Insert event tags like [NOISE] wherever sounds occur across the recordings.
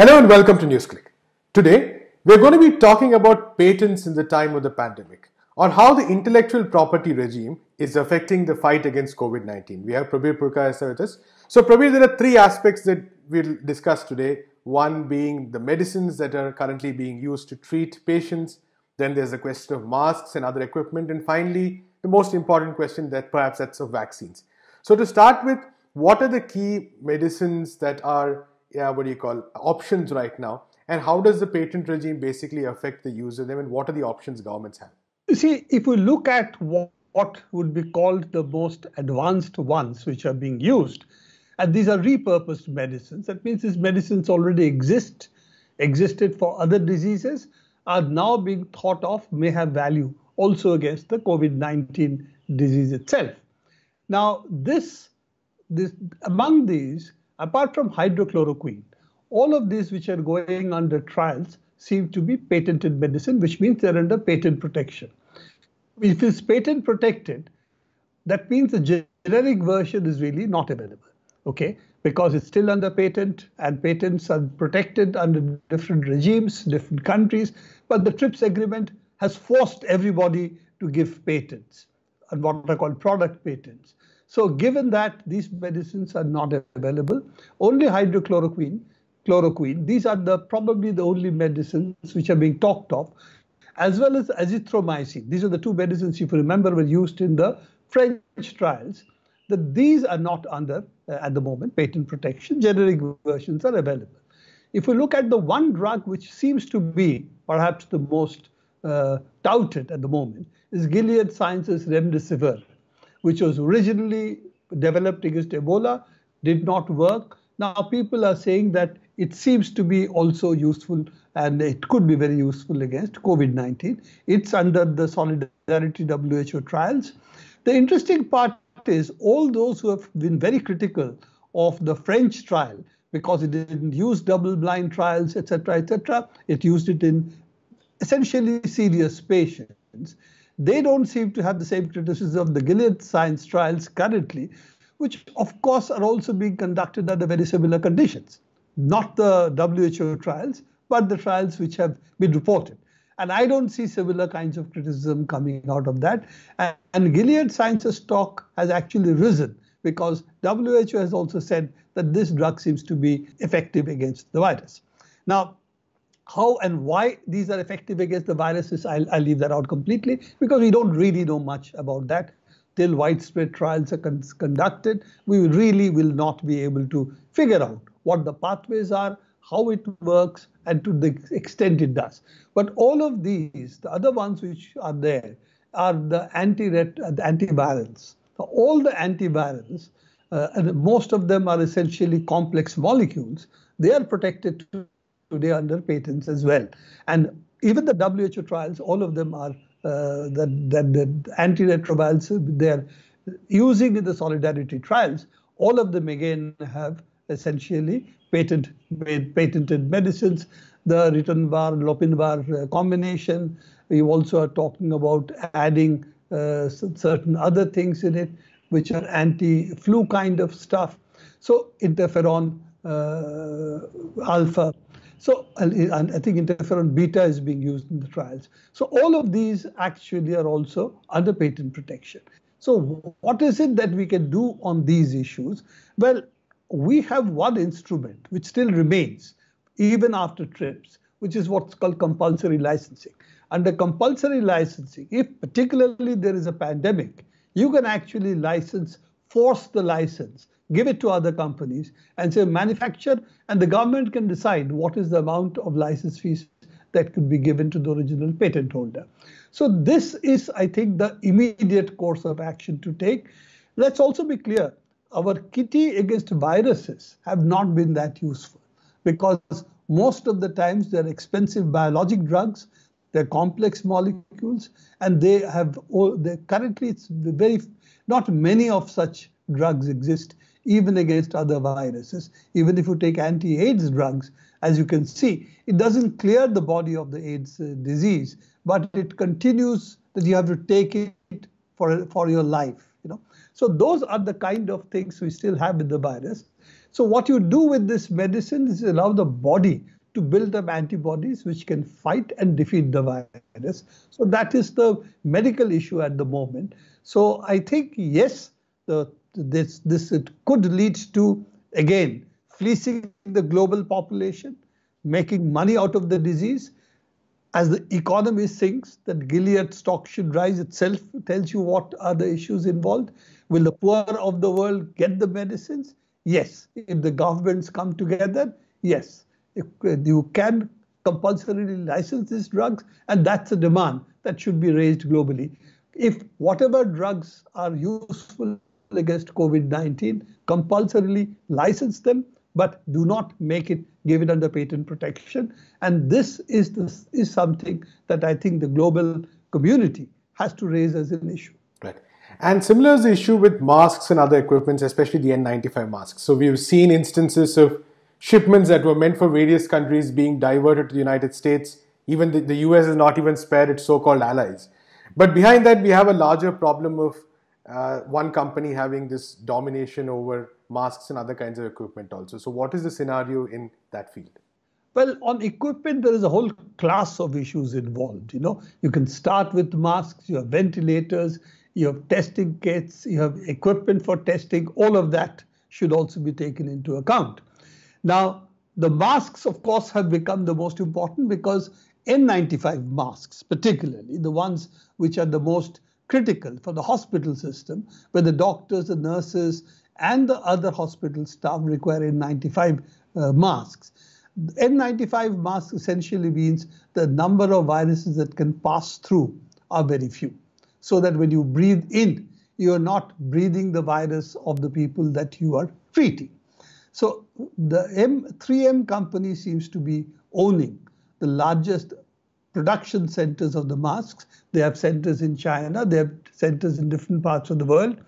Hello and welcome to NewsClick. Today, we're going to be talking about patents in the time of the pandemic, or how the intellectual property regime is affecting the fight against COVID-19. We have Prabir Purkayasa with us. So Prabir, there are three aspects that we'll discuss today. One being the medicines that are currently being used to treat patients. Then there's the question of masks and other equipment. And finally, the most important question that perhaps that's of vaccines. So to start with, what are the key medicines that are yeah, what do you call options right now? And how does the patent regime basically affect the user? I mean, what are the options governments have? You see, if we look at what, what would be called the most advanced ones which are being used, and these are repurposed medicines. That means these medicines already exist, existed for other diseases, are now being thought of may have value also against the COVID-19 disease itself. Now, this, this among these, Apart from hydrochloroquine, all of these which are going under trials seem to be patented medicine, which means they're under patent protection. If it's patent protected, that means the generic version is really not available, okay? Because it's still under patent and patents are protected under different regimes, different countries. But the TRIPS agreement has forced everybody to give patents and what are called product patents. So given that these medicines are not available, only hydrochloroquine, chloroquine, these are the probably the only medicines which are being talked of, as well as azithromycin. These are the two medicines, if you remember, were used in the French trials. That these are not under, uh, at the moment, patent protection. Generic versions are available. If we look at the one drug which seems to be perhaps the most uh, touted at the moment, is Gilead Sciences Remdesivir which was originally developed against Ebola, did not work. Now people are saying that it seems to be also useful and it could be very useful against COVID-19. It's under the Solidarity WHO trials. The interesting part is all those who have been very critical of the French trial because it didn't use double-blind trials, etc., etc. It used it in essentially serious patients. They don't seem to have the same criticism of the Gilead science trials currently, which of course are also being conducted under very similar conditions. Not the WHO trials, but the trials which have been reported. And I don't see similar kinds of criticism coming out of that. And, and Gilead Sciences stock has actually risen because WHO has also said that this drug seems to be effective against the virus. Now, how and why these are effective against the viruses, I'll, I'll leave that out completely because we don't really know much about that till widespread trials are con conducted, we really will not be able to figure out what the pathways are, how it works, and to the extent it does. But all of these, the other ones which are there, are the anti uh, the antivirals. So all the antivirals, uh, and most of them are essentially complex molecules. They are protected today under patents as well. And even the WHO trials, all of them are uh, that that the antiretrovirals they're using in the solidarity trials. All of them again have essentially patent, patented medicines. The ritonavir, Lopinvar uh, combination. We also are talking about adding uh, certain other things in it, which are anti-flu kind of stuff. So interferon uh, alpha so and I think interferon beta is being used in the trials. So all of these actually are also under patent protection. So what is it that we can do on these issues? Well, we have one instrument which still remains even after TRIPS, which is what's called compulsory licensing. Under compulsory licensing, if particularly there is a pandemic, you can actually license force the license, give it to other companies, and say manufacture, and the government can decide what is the amount of license fees that could be given to the original patent holder. So this is, I think, the immediate course of action to take. Let's also be clear, our kitty against viruses have not been that useful because most of the times they're expensive biologic drugs they're complex molecules, and they have all, they, currently it's very not many of such drugs exist, even against other viruses. Even if you take anti-AIDS drugs, as you can see, it doesn't clear the body of the AIDS uh, disease, but it continues that you have to take it for for your life. You know, so those are the kind of things we still have with the virus. So what you do with this medicine is allow the body to build up antibodies which can fight and defeat the virus. So that is the medical issue at the moment. So I think, yes, the, this, this it could lead to, again, fleecing the global population, making money out of the disease. As the economy sinks, that Gilead stock should rise itself tells you what are the issues involved. Will the poor of the world get the medicines? Yes. If the governments come together, yes you can compulsorily license these drugs, and that's a demand that should be raised globally. If whatever drugs are useful against COVID 19, compulsorily license them, but do not make it give it under patent protection. And this is, this is something that I think the global community has to raise as an issue. Right. And similar is the issue with masks and other equipments, especially the N95 masks. So we've seen instances of shipments that were meant for various countries being diverted to the United States. Even the, the US has not even spared its so called allies. But behind that, we have a larger problem of uh, one company having this domination over masks and other kinds of equipment also. So, what is the scenario in that field? Well, on equipment, there is a whole class of issues involved. You know, you can start with masks, you have ventilators, you have testing kits, you have equipment for testing, all of that should also be taken into account. Now, the masks, of course, have become the most important because N95 masks, particularly the ones which are the most critical for the hospital system, where the doctors, the nurses, and the other hospital staff require N95 uh, masks. N95 mask essentially means the number of viruses that can pass through are very few. So that when you breathe in, you're not breathing the virus of the people that you are treating. So the M, 3M company seems to be owning the largest production centers of the masks. They have centers in China, they have centers in different parts of the world.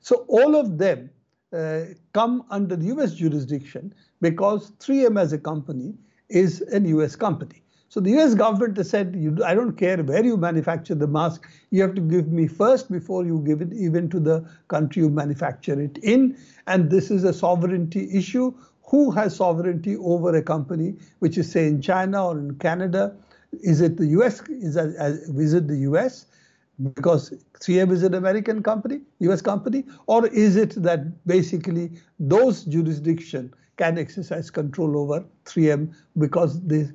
So all of them uh, come under the US jurisdiction because 3M as a company is an US company. So the US government said, I don't care where you manufacture the mask, you have to give me first before you give it even to the country you manufacture it in. And this is a sovereignty issue. Who has sovereignty over a company, which is, say, in China or in Canada? Is it the US? Is, is it the US? because 3M is an American company, US company, or is it that basically those jurisdiction can exercise control over 3M because the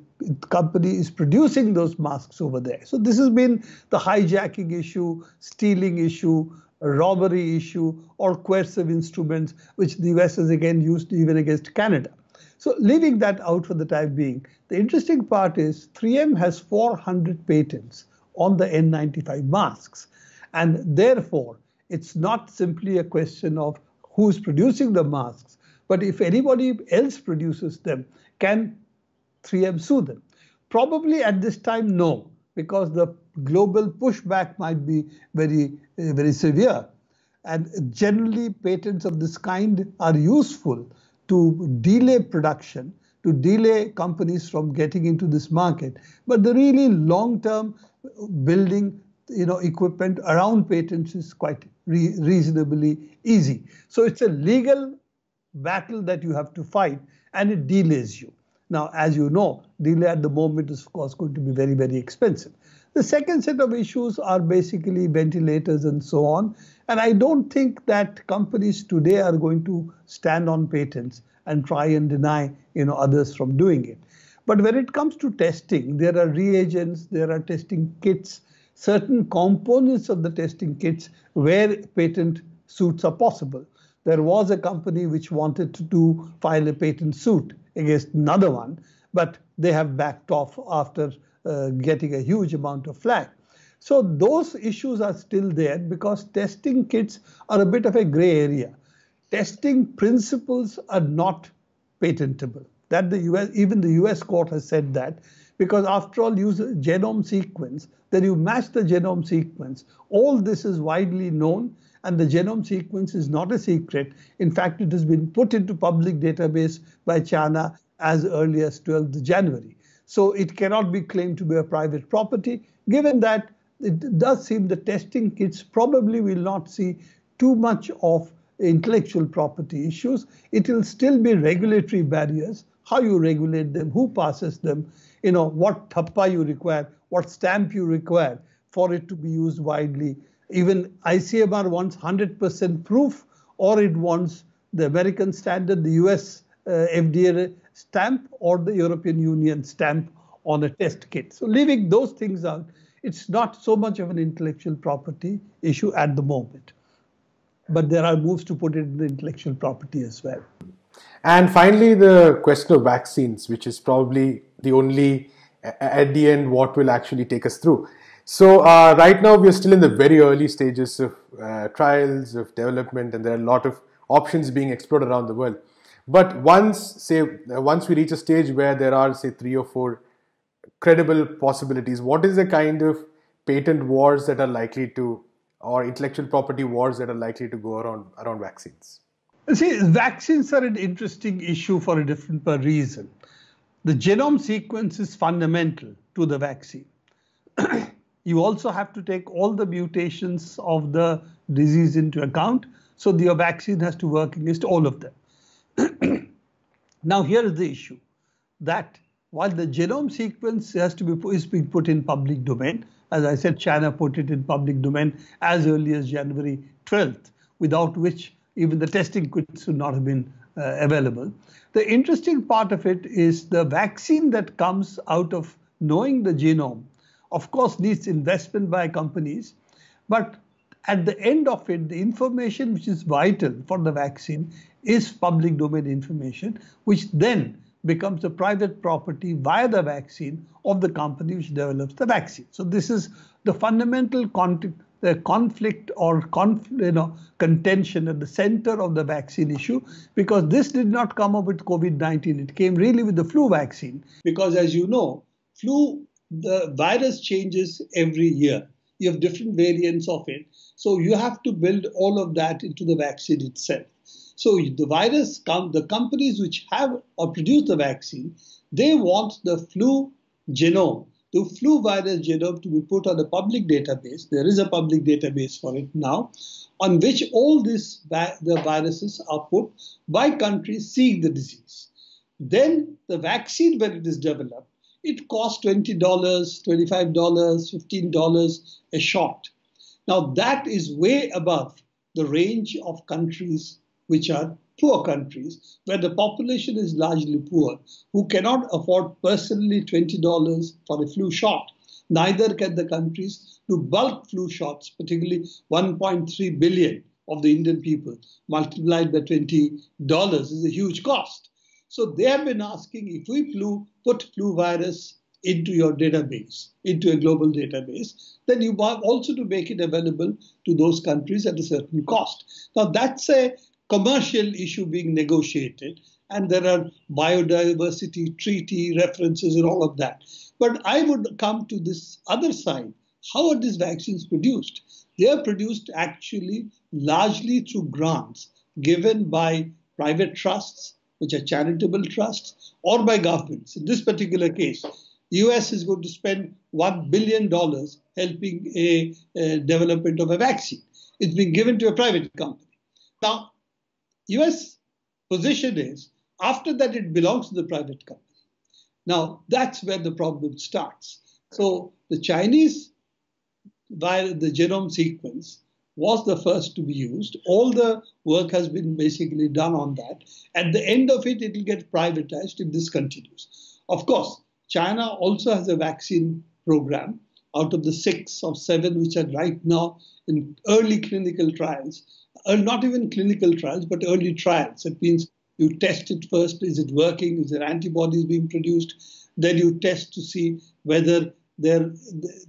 company is producing those masks over there. So this has been the hijacking issue, stealing issue, robbery issue, or coercive instruments, which the US has again used even against Canada. So leaving that out for the time being, the interesting part is 3M has 400 patents on the N95 masks. And therefore, it's not simply a question of who's producing the masks, but if anybody else produces them, can 3M sue them? Probably at this time, no, because the global pushback might be very, very severe. And generally, patents of this kind are useful to delay production, to delay companies from getting into this market. But the really long-term building you know, equipment around patents is quite re reasonably easy. So it's a legal battle that you have to fight and it delays you. Now, as you know, delay at the moment is, of course, going to be very, very expensive. The second set of issues are basically ventilators and so on. And I don't think that companies today are going to stand on patents and try and deny you know, others from doing it. But when it comes to testing, there are reagents, there are testing kits, certain components of the testing kits where patent suits are possible there was a company which wanted to do, file a patent suit against another one, but they have backed off after uh, getting a huge amount of flack. So those issues are still there because testing kits are a bit of a gray area. Testing principles are not patentable. That the US, even the US court has said that because after all, use a genome sequence, then you match the genome sequence. All this is widely known and the genome sequence is not a secret. In fact, it has been put into public database by China as early as 12th January. So it cannot be claimed to be a private property. Given that, it does seem the testing kits probably will not see too much of intellectual property issues. It will still be regulatory barriers, how you regulate them, who passes them, you know, what thappa you require, what stamp you require for it to be used widely even ICMR wants 100% proof, or it wants the American standard, the US uh, FDA stamp, or the European Union stamp on a test kit. So, leaving those things out, it's not so much of an intellectual property issue at the moment. But there are moves to put it in the intellectual property as well. And finally, the question of vaccines, which is probably the only, at the end, what will actually take us through. So uh, right now we are still in the very early stages of uh, trials of development, and there are a lot of options being explored around the world. But once, say, uh, once we reach a stage where there are, say, three or four credible possibilities, what is the kind of patent wars that are likely to, or intellectual property wars that are likely to go around around vaccines? See, vaccines are an interesting issue for a different uh, reason. The genome sequence is fundamental to the vaccine. [CLEARS THROAT] you also have to take all the mutations of the disease into account. So the vaccine has to work against all of them. [CLEARS THROAT] now here is the issue that while the genome sequence has to be is being put in public domain, as I said, China put it in public domain as early as January 12th, without which even the testing kits would not have been uh, available. The interesting part of it is the vaccine that comes out of knowing the genome of course needs investment by companies, but at the end of it, the information which is vital for the vaccine is public domain information, which then becomes the private property via the vaccine of the company which develops the vaccine. So this is the fundamental con- the conflict or conf- you know, contention at the center of the vaccine issue because this did not come up with COVID-19. It came really with the flu vaccine because as you know, flu the virus changes every year. You have different variants of it. So you have to build all of that into the vaccine itself. So the virus com- the companies which have or produce the vaccine, they want the flu genome, the flu virus genome to be put on a public database. There is a public database for it now, on which all these the viruses are put by countries seeing the disease. Then the vaccine, when it is developed, it costs $20, $25, $15 a shot. Now, that is way above the range of countries which are poor countries, where the population is largely poor, who cannot afford personally $20 for a flu shot. Neither can the countries do bulk flu shots, particularly 1.3 billion of the Indian people multiplied by $20 is a huge cost. So they have been asking if we flu, put flu virus into your database, into a global database, then you have also to make it available to those countries at a certain cost. Now that's a commercial issue being negotiated, and there are biodiversity treaty references and all of that. But I would come to this other side. How are these vaccines produced? They are produced actually largely through grants given by private trusts which are charitable trusts, or by governments. In this particular case, US is going to spend $1 billion helping a, a development of a vaccine. It's being given to a private company. Now, US position is after that it belongs to the private company. Now, that's where the problem starts. So the Chinese, via the genome sequence, was the first to be used. All the work has been basically done on that. At the end of it, it will get privatized if this continues. Of course, China also has a vaccine program. Out of the six or seven which are right now in early clinical trials, uh, not even clinical trials, but early trials. It means you test it first is it working? Is there antibodies being produced? Then you test to see whether there,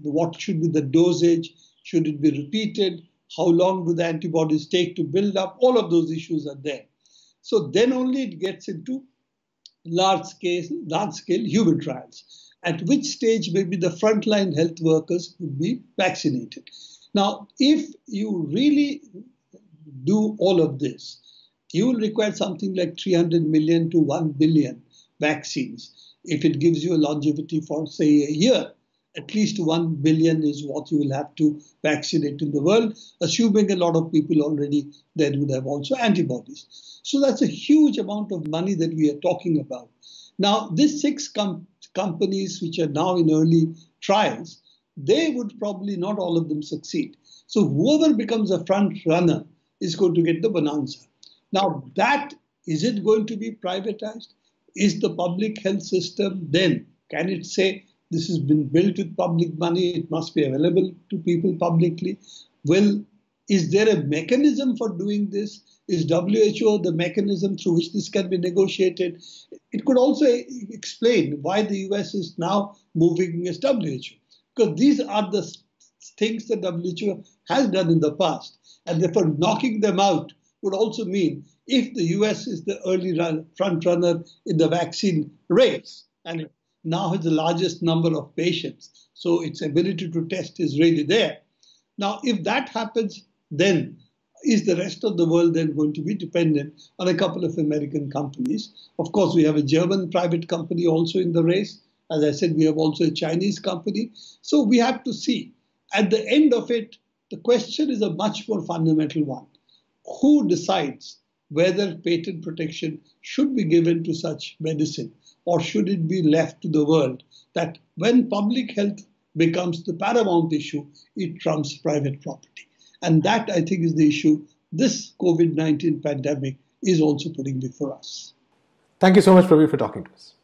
what should be the dosage? Should it be repeated? how long do the antibodies take to build up, all of those issues are there. So then only it gets into large scale, large scale human trials, at which stage maybe the frontline health workers would be vaccinated. Now, if you really do all of this, you will require something like 300 million to 1 billion vaccines if it gives you a longevity for, say, a year at least 1 billion is what you will have to vaccinate in the world, assuming a lot of people already then would have also antibodies. So that's a huge amount of money that we are talking about. Now, these six com- companies which are now in early trials, they would probably not all of them succeed. So whoever becomes a front runner is going to get the bonanza. Now, that is it going to be privatized? Is the public health system then, can it say, this has been built with public money. It must be available to people publicly. Well, is there a mechanism for doing this? Is WHO the mechanism through which this can be negotiated? It could also explain why the US is now moving against WHO, because these are the things that WHO has done in the past, and therefore knocking them out would also mean if the US is the early run, front runner in the vaccine race, and now has the largest number of patients. So its ability to test is really there. Now, if that happens, then is the rest of the world then going to be dependent on a couple of American companies? Of course, we have a German private company also in the race. As I said, we have also a Chinese company. So we have to see. At the end of it, the question is a much more fundamental one. Who decides whether patent protection should be given to such medicine? or should it be left to the world that when public health becomes the paramount issue, it trumps private property. And that, I think, is the issue this COVID 19 pandemic is also putting before us. Thank you so much, Prabhu, for talking to us.